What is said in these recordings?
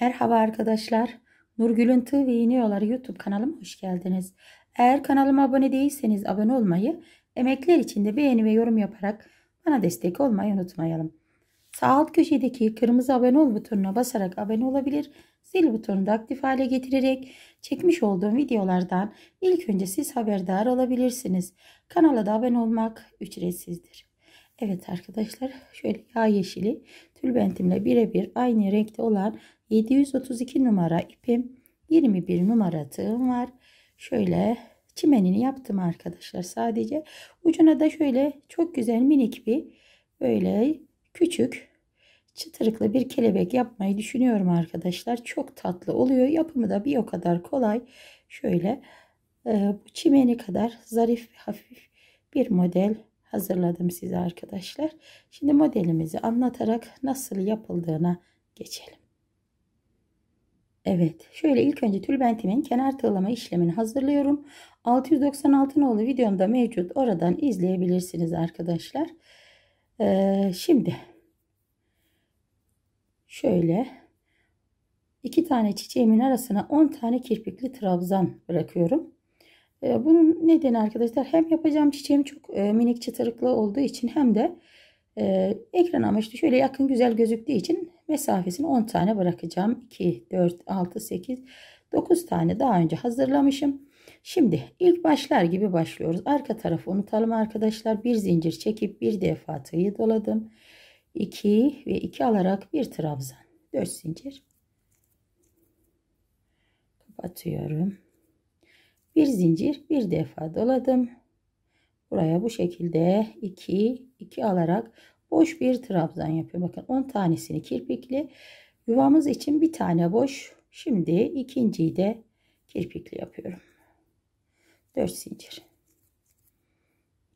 Merhaba arkadaşlar. Nurgül'ün Tığ ve İğne Yolları YouTube kanalıma hoş geldiniz. Eğer kanalıma abone değilseniz abone olmayı, emekler için de beğeni ve yorum yaparak bana destek olmayı unutmayalım. Sağ alt köşedeki kırmızı abone ol butonuna basarak abone olabilir, zil butonunu da aktif hale getirerek çekmiş olduğum videolardan ilk önce siz haberdar olabilirsiniz. Kanala da abone olmak ücretsizdir. Evet arkadaşlar şöyle yağ yeşili tülbentimle birebir aynı renkte olan 732 numara ipim 21 numara tığım var. Şöyle çimenini yaptım arkadaşlar sadece. Ucuna da şöyle çok güzel minik bir böyle küçük çıtırıklı bir kelebek yapmayı düşünüyorum arkadaşlar. Çok tatlı oluyor. Yapımı da bir o kadar kolay. Şöyle e, bu çimeni kadar zarif ve hafif bir model hazırladım size arkadaşlar. Şimdi modelimizi anlatarak nasıl yapıldığına geçelim. Evet şöyle ilk önce tülbentimin kenar tığlama işlemini hazırlıyorum. 696 nolu videomda mevcut oradan izleyebilirsiniz arkadaşlar. Ee, şimdi şöyle iki tane çiçeğimin arasına 10 tane kirpikli trabzan bırakıyorum. Ee, bunun nedeni arkadaşlar hem yapacağım çiçeğim çok e, minik çıtırıklı olduğu için hem de e, ekran amaçlı şöyle yakın güzel gözüktüğü için mesafesini 10 tane bırakacağım. 2, 4, 6, 8, 9 tane daha önce hazırlamışım. Şimdi ilk başlar gibi başlıyoruz. Arka tarafı unutalım arkadaşlar. Bir zincir çekip bir defa tığı doladım. 2 ve 2 alarak bir trabzan. 4 zincir. Kapatıyorum. Bir zincir bir defa doladım. Buraya bu şekilde 2 2 alarak boş bir trabzan yapıyorum. Bakın 10 tanesini kirpikli. Yuvamız için bir tane boş. Şimdi ikinciyi de kirpikli yapıyorum. 4 zincir.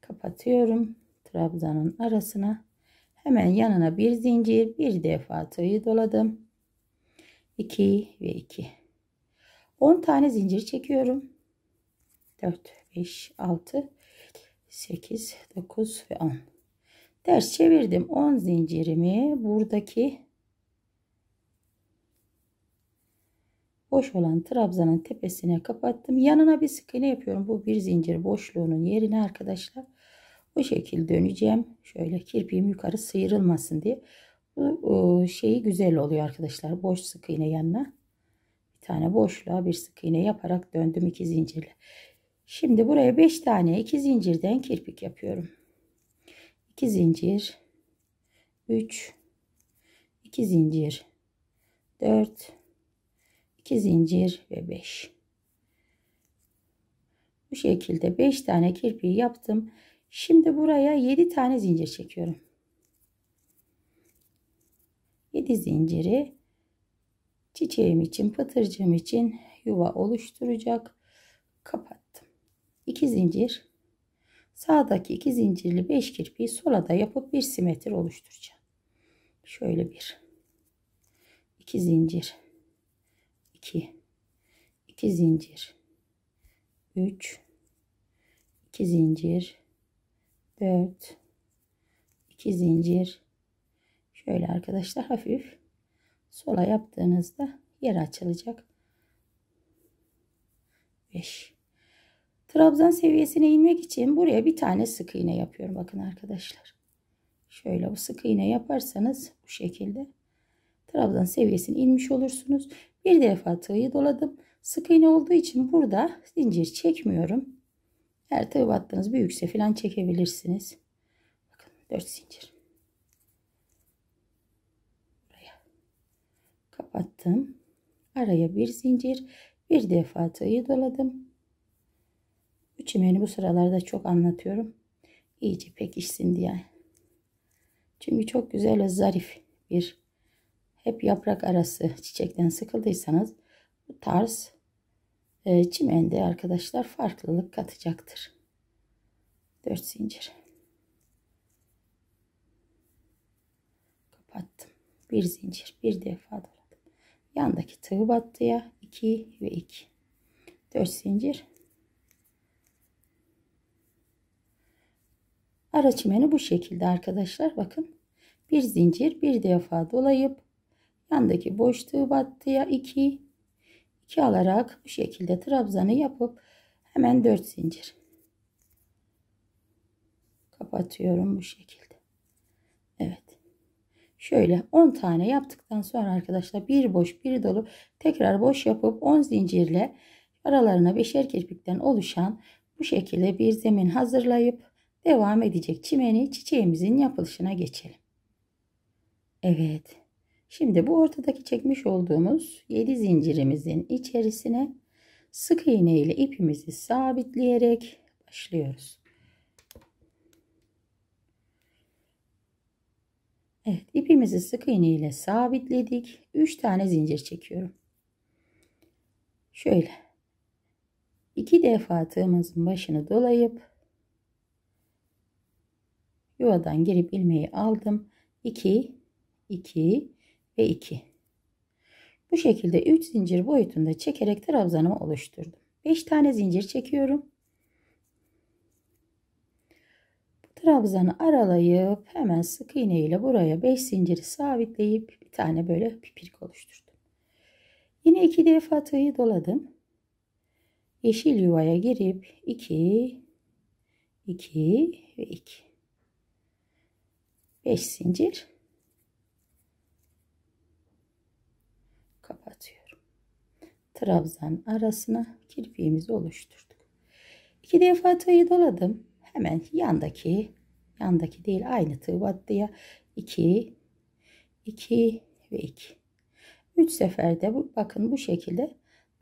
Kapatıyorum trabzanın arasına. Hemen yanına bir zincir, bir defa tığı doladım. 2 ve 2. 10 tane zincir çekiyorum. 4, 5, 6, 8, 9 ve 10 ters çevirdim 10 zincirimi buradaki boş olan trabzanın tepesine kapattım yanına bir sık iğne yapıyorum bu bir zincir boşluğunun yerine arkadaşlar bu şekilde döneceğim şöyle kirpiğim yukarı sıyrılmasın diye bu e, şeyi güzel oluyor arkadaşlar boş sık iğne yanına bir tane boşluğa bir sık iğne yaparak döndüm iki zincirle şimdi buraya 5 tane iki zincirden kirpik yapıyorum 2 zincir 3 2 zincir 4 2 zincir ve 5 bu şekilde 5 tane kirpiği yaptım şimdi buraya 7 tane zincir çekiyorum 7 zinciri çiçeğim için pıtırcığım için yuva oluşturacak kapattım 2 zincir Sağdaki iki zincirli beş kirpiği sola da yapıp bir simetri oluşturacağım. Şöyle bir iki zincir iki, iki zincir üç, iki zincir dört, iki zincir şöyle arkadaşlar hafif sola yaptığınızda yer açılacak 5 Trabzan seviyesine inmek için buraya bir tane sık iğne yapıyorum. Bakın arkadaşlar. Şöyle bu sık iğne yaparsanız bu şekilde trabzan seviyesine inmiş olursunuz. Bir defa tığı doladım. Sık iğne olduğu için burada zincir çekmiyorum. Eğer tığ battığınız büyükse falan çekebilirsiniz. Bakın 4 zincir. Buraya kapattım. Araya bir zincir. Bir defa tığı doladım çimeni bu sıralarda çok anlatıyorum. İyice pekişsin diye. Çünkü çok güzel ve zarif bir hep yaprak arası çiçekten sıkıldıysanız bu tarz e, çimende arkadaşlar farklılık katacaktır. 4 zincir. Kapattım. Bir zincir bir defa doladım. Yandaki tığ ya, 2 ve 2. 4 zincir Ara çimeni bu şekilde arkadaşlar. Bakın bir zincir bir defa dolayıp yandaki boşluğu battıya 2 2 alarak bu şekilde trabzanı yapıp hemen 4 zincir kapatıyorum bu şekilde. Evet. Şöyle 10 tane yaptıktan sonra arkadaşlar bir boş bir dolu tekrar boş yapıp 10 zincirle aralarına beşer kirpikten oluşan bu şekilde bir zemin hazırlayıp devam edecek çimeni çiçeğimizin yapılışına geçelim. Evet. Şimdi bu ortadaki çekmiş olduğumuz 7 zincirimizin içerisine sık iğne ile ipimizi sabitleyerek başlıyoruz. Evet ipimizi sık iğne ile sabitledik. 3 tane zincir çekiyorum. Şöyle. 2 defa tığımızın başını dolayıp yuvadan girip ilmeği aldım. 2 2 ve 2 bu şekilde 3 zincir boyutunda çekerek trabzanımı oluşturdum 5 tane zincir çekiyorum bu trabzanı aralayıp hemen sık iğne ile buraya 5 zinciri sabitleyip bir tane böyle pipirik oluşturdum yine 2 defa tığı doladım yeşil yuvaya girip 2 2 ve 2 5 zincir kapatıyorum. Trabzan arasına kirpiğimizi oluşturduk. İki defa tığı doladım. Hemen yandaki yandaki değil aynı tığ battıya 2 2 ve 2. 3 seferde bu, bakın bu şekilde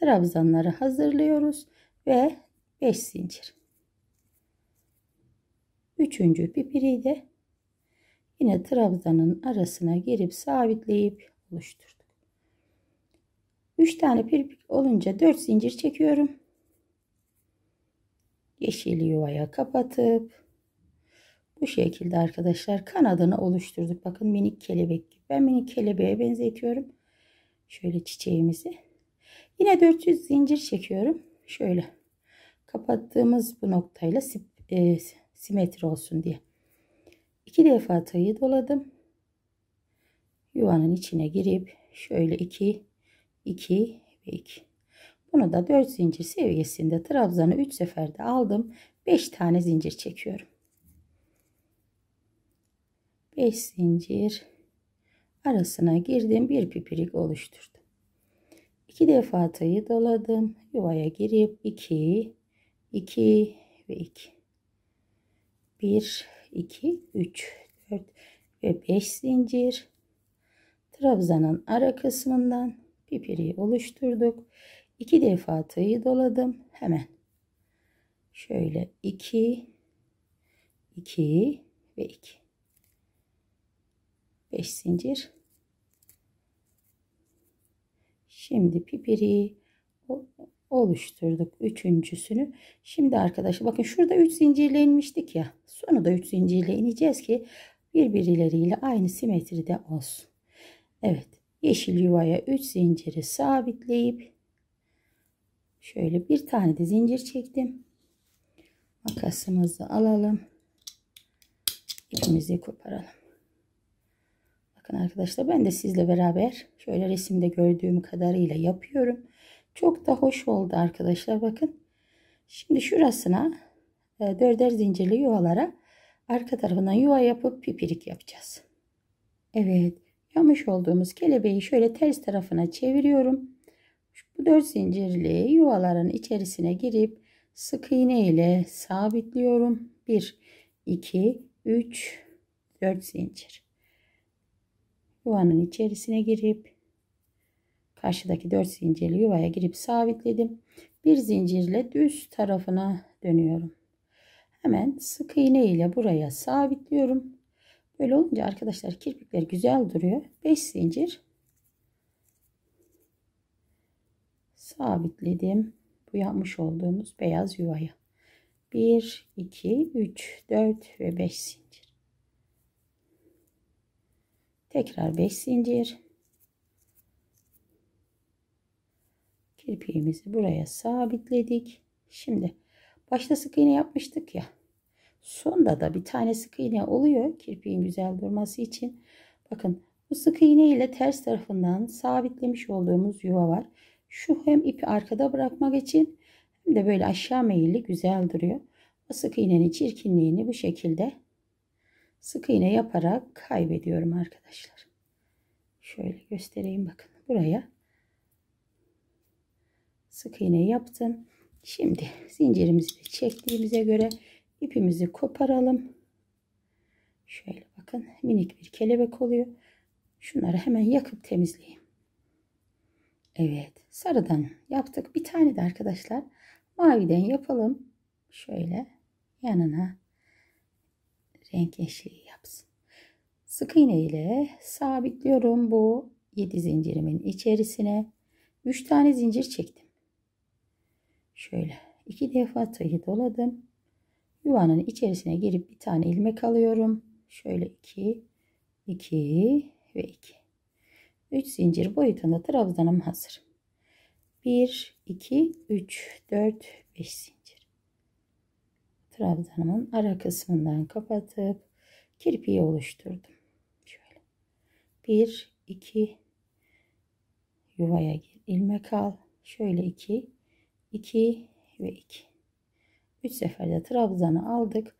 trabzanları hazırlıyoruz ve 5 zincir. Üçüncü pipiriyi de yine trabzanın arasına girip sabitleyip oluşturduk. 3 tane pirpik olunca 4 zincir çekiyorum. Yeşil yuvaya kapatıp bu şekilde arkadaşlar kanadını oluşturduk. Bakın minik kelebek gibi. Ben minik kelebeğe benzetiyorum. Şöyle çiçeğimizi. Yine 400 zincir çekiyorum. Şöyle kapattığımız bu noktayla e, simetri olsun diye. İki defa tayı doladım. Yuvanın içine girip şöyle 2 2 ve 2. Bunu da 4 zincir seviyesinde trabzanı 3 seferde aldım. 5 tane zincir çekiyorum. 5 zincir arasına girdim. Bir pipirik oluşturdum. 2 defa tayı doladım. Yuvaya girip 2 2 ve 2. 1 2, 3, 4 ve 5 zincir. Trabzanın ara kısmından pipiri oluşturduk. 2 defa tığı doladım. Hemen şöyle 2, 2 ve 2. 5 zincir. Şimdi pipiri oluşturduk. Üçüncüsünü. Şimdi arkadaşlar bakın şurada 3 zincirle inmiştik ya. Sonra da 3 zincirle ineceğiz ki birbirleriyle aynı simetride olsun. Evet. Yeşil yuvaya 3 zinciri sabitleyip şöyle bir tane de zincir çektim. Makasımızı alalım. ipimizi koparalım. Bakın arkadaşlar ben de sizle beraber şöyle resimde gördüğüm kadarıyla yapıyorum. Çok da hoş oldu arkadaşlar bakın. Şimdi şurasına e, dörder zincirli yuvalara arka tarafından yuva yapıp pipirik yapacağız. Evet yamış olduğumuz kelebeği şöyle ters tarafına çeviriyorum. Bu dört zincirli yuvaların içerisine girip sık iğne ile sabitliyorum. 1, 2, 3, 4 zincir. Yuvanın içerisine girip Karşıdaki 4 zincirli yuvaya girip sabitledim. Bir zincirle düz tarafına dönüyorum. Hemen sık iğne ile buraya sabitliyorum. Böyle olunca arkadaşlar kirpikler güzel duruyor. 5 zincir sabitledim. Bu yapmış olduğumuz beyaz yuvaya. 1, 2, 3, 4 ve 5 zincir. Tekrar 5 zincir. Kirpiğimizi buraya sabitledik. Şimdi başta sık iğne yapmıştık ya. Sonda da bir tane sık iğne oluyor kirpiğin güzel durması için. Bakın bu sık iğne ile ters tarafından sabitlemiş olduğumuz yuva var. Şu hem ipi arkada bırakmak için hem de böyle aşağı meyilli güzel duruyor. Bu sık iğnenin çirkinliğini bu şekilde sık iğne yaparak kaybediyorum arkadaşlar. Şöyle göstereyim bakın buraya sık iğne yaptım. Şimdi zincirimizi de çektiğimize göre ipimizi koparalım. Şöyle bakın minik bir kelebek oluyor. Şunları hemen yakıp temizleyeyim. Evet sarıdan yaptık. Bir tane de arkadaşlar maviden yapalım. Şöyle yanına renk eşliği yapsın. Sık iğne ile sabitliyorum bu 7 zincirimin içerisine. 3 tane zincir çektim. Şöyle iki defa tığı doladım. Yuvanın içerisine girip bir tane ilmek alıyorum. Şöyle iki, iki ve iki. Üç zincir boyutunda trabzanım hazır. Bir, iki, üç, dört, beş zincir. Trabzanımın ara kısmından kapatıp kirpiği oluşturdum. Şöyle. bir, iki yuvaya gir, ilmek al. Şöyle iki. 2 ve 2. 3 seferde trabzanı aldık.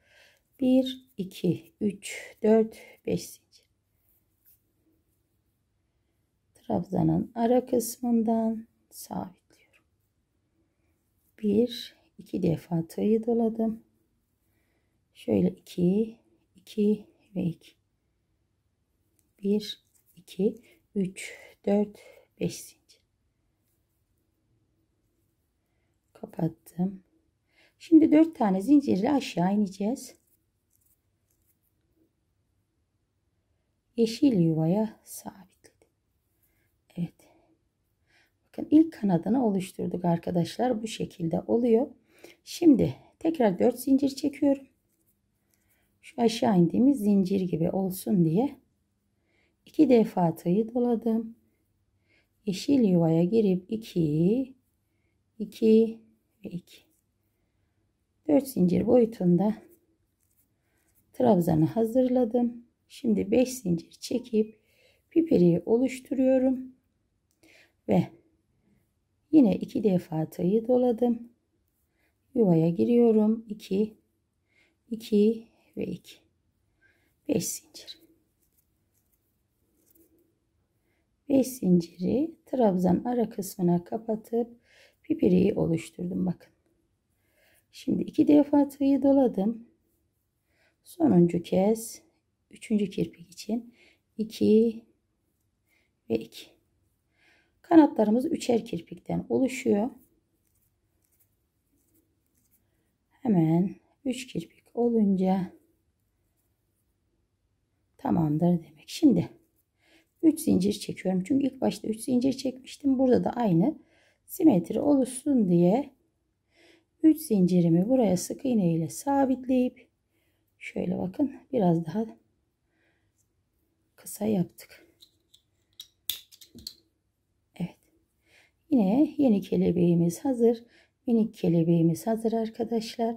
1, 2, 3, 4, 5 zincir. Trabzanın ara kısmından sabitliyorum. 1, 2 defa tığı doladım. Şöyle 2, 2 ve 2. 1, 2, 3, 4, 5 zincir. kapattım. Şimdi 4 tane zincirle aşağı ineceğiz. Yeşil yuvaya sabitledim. Evet. Bakın ilk kanadını oluşturduk arkadaşlar. Bu şekilde oluyor. Şimdi tekrar 4 zincir çekiyorum. Şu aşağı indiğimiz zincir gibi olsun diye iki defa tığı doladım. Yeşil yuvaya girip 2 2 ve 2 4 zincir boyutunda trabzanı hazırladım şimdi 5 zincir çekip piperiyi oluşturuyorum ve yine 2 defa tayı doladım yuvaya giriyorum 2 2 ve 2 5 zincir 5 zinciri trabzan ara kısmına kapatıp pipiriyi oluşturdum bakın. Şimdi iki defa tığı doladım. Sonuncu kez üçüncü kirpik için 2 ve 2. Kanatlarımız üçer kirpikten oluşuyor. Hemen 3 kirpik olunca tamamdır demek. Şimdi 3 zincir çekiyorum. Çünkü ilk başta 3 zincir çekmiştim. Burada da aynı simetri oluşsun diye 3 zincirimi buraya sık iğne ile sabitleyip şöyle bakın biraz daha kısa yaptık. Evet. Yine yeni kelebeğimiz hazır. Minik kelebeğimiz hazır arkadaşlar.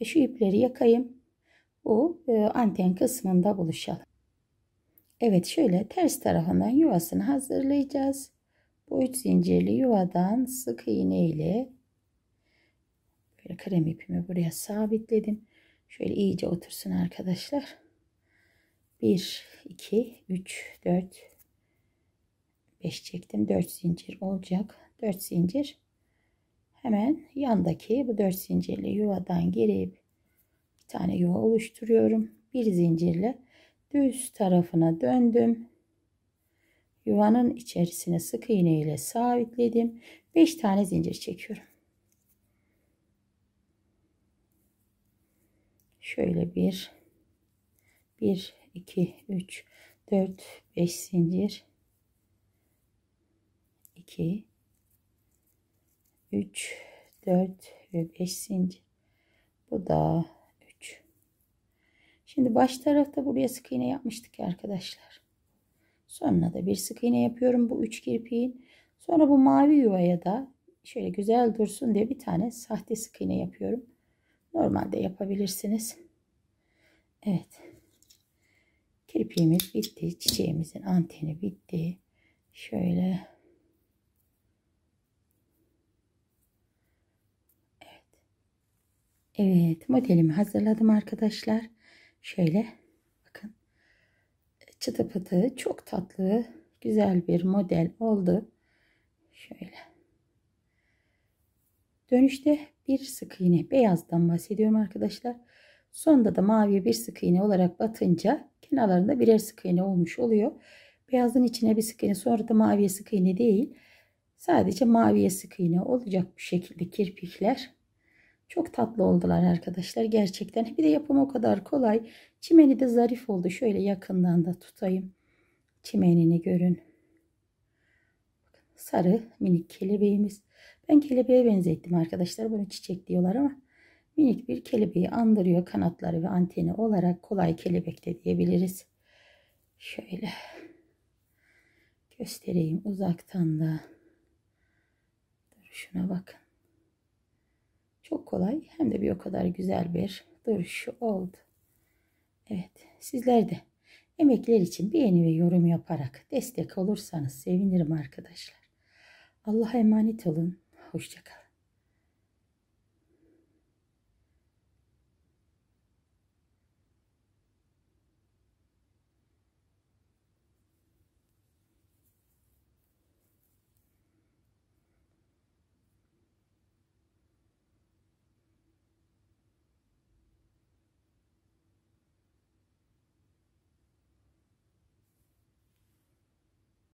Ve şu ipleri yakayım. Bu e, anten kısmında buluşalım. Evet şöyle ters tarafından yuvasını hazırlayacağız. Bu üç zincirli yuvadan sık iğne ile böyle krem ipimi buraya sabitledim. Şöyle iyice otursun arkadaşlar. 1, 2, 3, 4, 5 çektim. 4 zincir olacak. 4 zincir. Hemen yandaki bu 4 zincirli yuvadan girip bir tane yuva oluşturuyorum. 1 zincirle düz tarafına döndüm yuvanın içerisine sık iğne ile sabitledim. 5 tane zincir çekiyorum. Şöyle bir 1 2 3 4 5 zincir 2 3 4 ve 5 zincir. Bu da 3. Şimdi baş tarafta buraya sık iğne yapmıştık arkadaşlar. Sonra da bir sık iğne yapıyorum bu üç kirpiğin. Sonra bu mavi yuvaya da şöyle güzel dursun diye bir tane sahte sık iğne yapıyorum. Normalde yapabilirsiniz. Evet. Kirpiğimiz bitti. Çiçeğimizin anteni bitti. Şöyle. Evet. Evet. Modelimi hazırladım arkadaşlar. Şöyle çıtı pıtı çok tatlı güzel bir model oldu. Şöyle. Dönüşte bir sık iğne beyazdan bahsediyorum arkadaşlar. Sonda da mavi bir sık iğne olarak batınca kenarlarında birer sık iğne olmuş oluyor. Beyazın içine bir sık iğne sonra da maviye sık iğne değil. Sadece maviye sık iğne olacak bu şekilde kirpikler. Çok tatlı oldular arkadaşlar gerçekten. Bir de yapımı o kadar kolay. Çimeni de zarif oldu. Şöyle yakından da tutayım. Çimenini görün. Sarı minik kelebeğimiz. Ben kelebeğe benzettim arkadaşlar. Bunu çiçek diyorlar ama minik bir kelebeği andırıyor. Kanatları ve anteni olarak kolay kelebek de diyebiliriz. Şöyle göstereyim uzaktan da. Duruşuna bakın. Çok kolay hem de bir o kadar güzel bir duruşu oldu. Evet sizler de emekler için beğeni ve yorum yaparak destek olursanız sevinirim arkadaşlar. Allah'a emanet olun. Hoşçakalın.